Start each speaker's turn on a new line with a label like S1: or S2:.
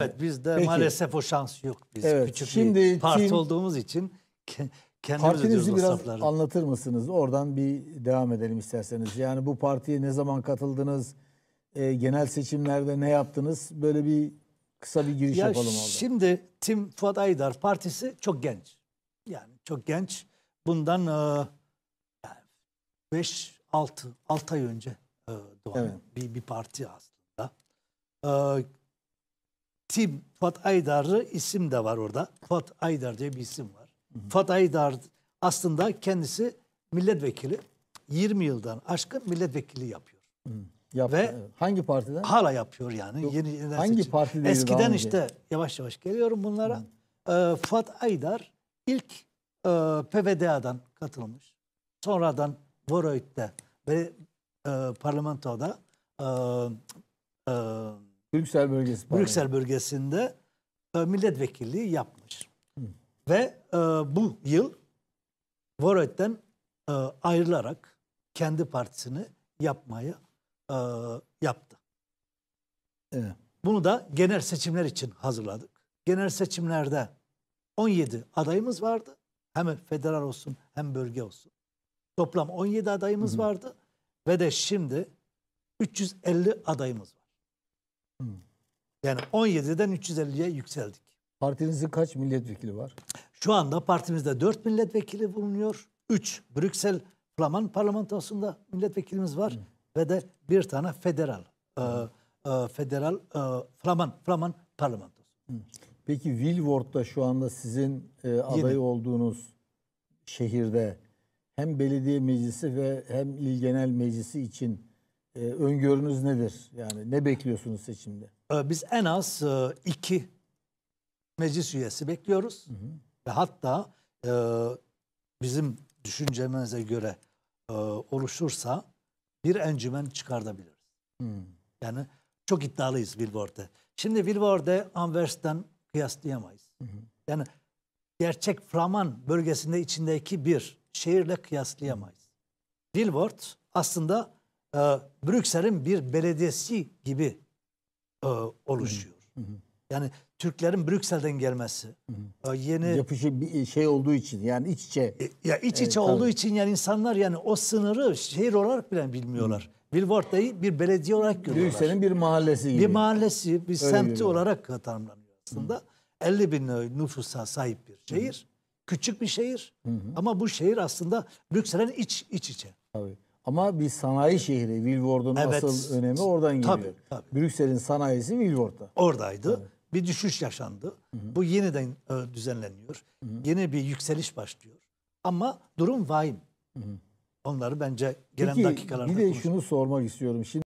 S1: Evet bizde Peki. maalesef o şans yok. Biz evet, küçük şimdi bir parti tim, olduğumuz için kendimiz Partinizi biraz safları.
S2: anlatır mısınız? Oradan bir devam edelim isterseniz. Yani bu partiye ne zaman katıldınız? E, genel seçimlerde ne yaptınız? Böyle bir kısa bir giriş ya yapalım orada.
S1: Şimdi Tim Fuat Aydar partisi çok genç. Yani çok genç. Bundan 5 e, 6 ay önce e, doğan evet. bir bir parti aslında. E, Tib Fat Aydar'ı isim de var orada. Fat Aydar diye bir isim var. Hı hı. Fat Aydar aslında kendisi milletvekili. 20 yıldan aşkın milletvekili yapıyor. Hmm. Yaptı. Ve hangi partiden? Hala yapıyor yani. Yok, yeni hangi partiden? Eskiden işte yavaş yavaş geliyorum bunlara. Hı. Hmm. Ee, Fat Aydar ilk e, PVDA'dan katılmış. Sonradan Voroit'te ve e, parlamentoda e, e, Brüksel bölgesi. Brüksel bölgesinde e, milletvekilliği yapmış. Hı. Ve e, bu yıl Voret'ten e, ayrılarak kendi partisini yapmayı e, yaptı. Evet. Bunu da genel seçimler için hazırladık. Genel seçimlerde 17 adayımız vardı. Hem federal olsun hem bölge olsun. Toplam 17 adayımız Hı. vardı ve de şimdi 350 adayımız var. Hmm. Yani 17'den 350'ye yükseldik. Partinizin kaç milletvekili var? Şu anda partimizde 4 milletvekili bulunuyor. 3 Brüksel Flaman parlamentosunda milletvekilimiz var. Hı. Hmm. Ve de bir tane federal e, e, federal e, Flaman Flaman parlamentosu. Hı. Hmm.
S2: Peki Wilword'da şu anda sizin e, aday Yedi. olduğunuz şehirde hem belediye meclisi ve hem il genel meclisi için e, öngörünüz nedir? Yani ne bekliyorsunuz seçimde?
S1: Ee, biz en az e, iki meclis üyesi bekliyoruz. Hı hı. Ve hatta e, bizim düşüncemize göre e, oluşursa bir encümen çıkartabiliriz. Hı. Yani çok iddialıyız Billboard'da. Şimdi Billboard'da Anvers'ten kıyaslayamayız. Hı hı. Yani gerçek Framan bölgesinde içindeki bir şehirle kıyaslayamayız. Billboard aslında e, Brüksel'in bir belediyesi gibi e, oluşuyor. Hı hı. Yani Türklerin Brüksel'den gelmesi. Hı hı. E, yeni yapışı bir e, şey olduğu için yani iç içe. E, ya iç içe e, olduğu tabii. için yani insanlar yani o sınırı şehir olarak bile bilmiyorlar. Hı. bir belediye olarak görüyorlar. Brüksel'in bir mahallesi gibi. Bir mahallesi, bir Öyle semti görüyorlar. olarak tanımlanıyor aslında. Hı. 50 bin nüfusa sahip bir şehir. Hı. Küçük bir şehir hı hı. ama bu şehir aslında Brüksel'in iç iç içe.
S2: Tabii. Ama bir sanayi şehri, Wilford'un evet. asıl önemi oradan geliyor. Tabii,
S1: tabii. Brüksel'in sanayisi Wilvord'da. Oradaydı. Tabii. Bir düşüş yaşandı. Hı hı. Bu yeniden e, düzenleniyor. Hı hı. Yeni bir yükseliş başlıyor. Ama durum vahim. Hı hı. Onları bence gelen Peki, dakikalarda Bir de
S2: konuşalım. şunu sormak istiyorum. Şimdi